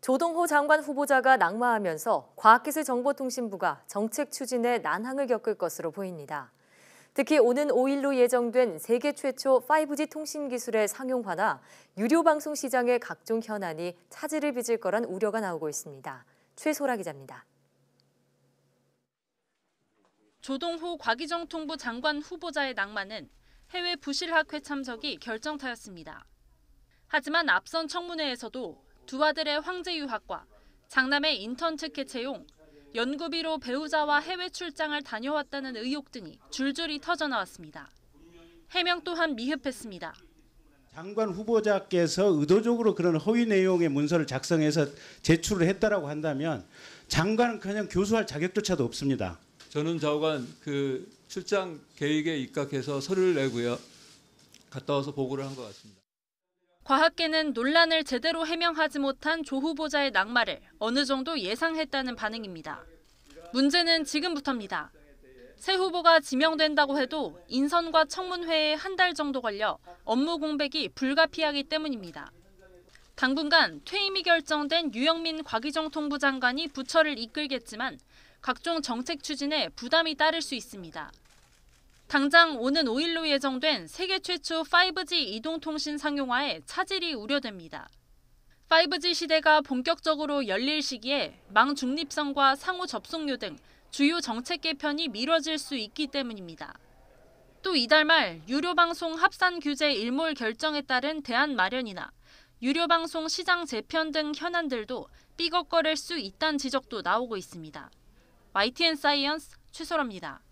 조동호 장관 후보자가 낙마하면서 과학기술정보통신부가 정책 추진에 난항을 겪을 것으로 보입니다. 특히 오는 5일로 예정된 세계 최초 5G 통신 기술의 상용화나 유료 방송 시장의 각종 현안이 차질을 빚을 거란 우려가 나오고 있습니다. 최소라 기자입니다. 조동호 과기정통부 장관 후보자의 낙마는 해외 부실학회 참석이 결정타였습니다. 하지만 앞선 청문회에서도 두 아들의 황제 유학과 장남의 인턴 특혜 채용, 연구비로 배우자와 해외 출장을 다녀왔다는 의혹 등이 줄줄이 터져나왔습니다. 해명 또한 미흡했습니다. 장관 후보자께서 의도적으로 그런 허위 내용의 문서를 작성해서 제출을 했다라고 한다면 장관은 그냥 교수할 자격조차도 없습니다. 저는 좌우그 출장 계획에 입각해서 서류를 내고요. 갔다 와서 보고를 한 것 같습니다. 과학계는 논란을 제대로 해명하지 못한 조 후보자의 낙마를 어느 정도 예상했다는 반응입니다. 문제는 지금부터입니다. 새 후보가 지명된다고 해도 인선과 청문회에 한 달 정도 걸려 업무 공백이 불가피하기 때문입니다. 당분간 퇴임이 결정된 유영민 과기정 통부 장관이 부처를 이끌겠지만 각종 정책 추진에 부담이 따를 수 있습니다. 당장 오는 5일로 예정된 세계 최초 5G 이동통신 상용화에 차질이 우려됩니다. 5G 시대가 본격적으로 열릴 시기에 망 중립성과 상호 접속료 등 주요 정책 개편이 미뤄질 수 있기 때문입니다. 또 이달 말 유료방송 합산 규제 일몰 결정에 따른 대안 마련이나 유료방송 시장 재편 등 현안들도 삐걱거릴 수 있다는 지적도 나오고 있습니다. YTN 사이언스 최소라입니다.